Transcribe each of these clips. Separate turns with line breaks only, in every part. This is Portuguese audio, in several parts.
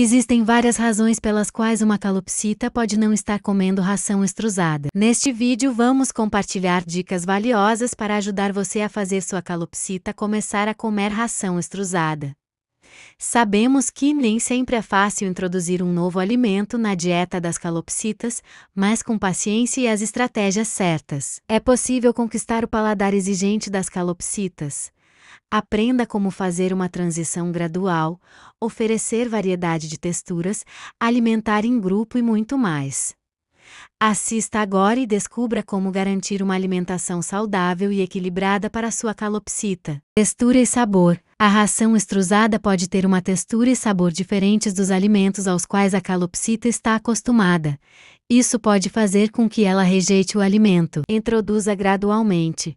Existem várias razões pelas quais uma calopsita pode não estar comendo ração extrusada. Neste vídeo vamos compartilhar dicas valiosas para ajudar você a fazer sua calopsita começar a comer ração extrusada. Sabemos que nem sempre é fácil introduzir um novo alimento na dieta das calopsitas, mas com paciência e as estratégias certas, é possível conquistar o paladar exigente das calopsitas Aprenda como fazer uma transição gradual, oferecer variedade de texturas, alimentar em grupo e muito mais. Assista agora e descubra como garantir uma alimentação saudável e equilibrada para sua calopsita. Textura e sabor. A ração extrusada pode ter uma textura e sabor diferentes dos alimentos aos quais a calopsita está acostumada. Isso pode fazer com que ela rejeite o alimento. Introduza gradualmente.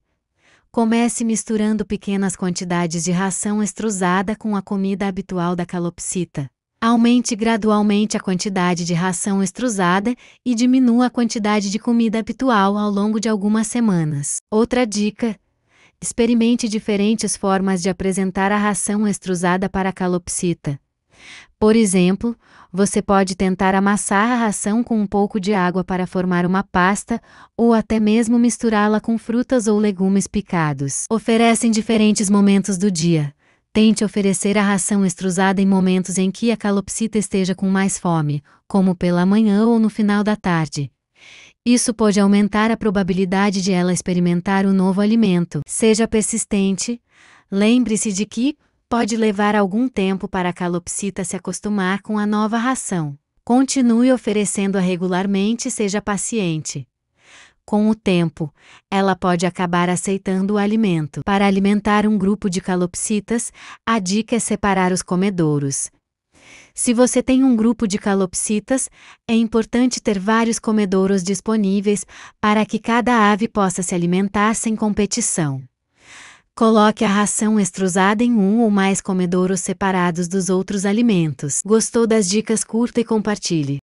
Comece misturando pequenas quantidades de ração extrusada com a comida habitual da calopsita. Aumente gradualmente a quantidade de ração extrusada e diminua a quantidade de comida habitual ao longo de algumas semanas. Outra dica: experimente diferentes formas de apresentar a ração extrusada para a calopsita. Por exemplo, você pode tentar amassar a ração com um pouco de água para formar uma pasta, ou até mesmo misturá-la com frutas ou legumes picados. Oferecem diferentes momentos do dia. Tente oferecer a ração extrusada em momentos em que a calopsita esteja com mais fome, como pela manhã ou no final da tarde. Isso pode aumentar a probabilidade de ela experimentar o um novo alimento. Seja persistente. Lembre-se de que, Pode levar algum tempo para a calopsita se acostumar com a nova ração. Continue oferecendo-a regularmente e seja paciente. Com o tempo, ela pode acabar aceitando o alimento. Para alimentar um grupo de calopsitas, a dica é separar os comedouros. Se você tem um grupo de calopsitas, é importante ter vários comedouros disponíveis para que cada ave possa se alimentar sem competição. Coloque a ração extrusada em um ou mais comedouros separados dos outros alimentos. Gostou das dicas? Curta e compartilhe.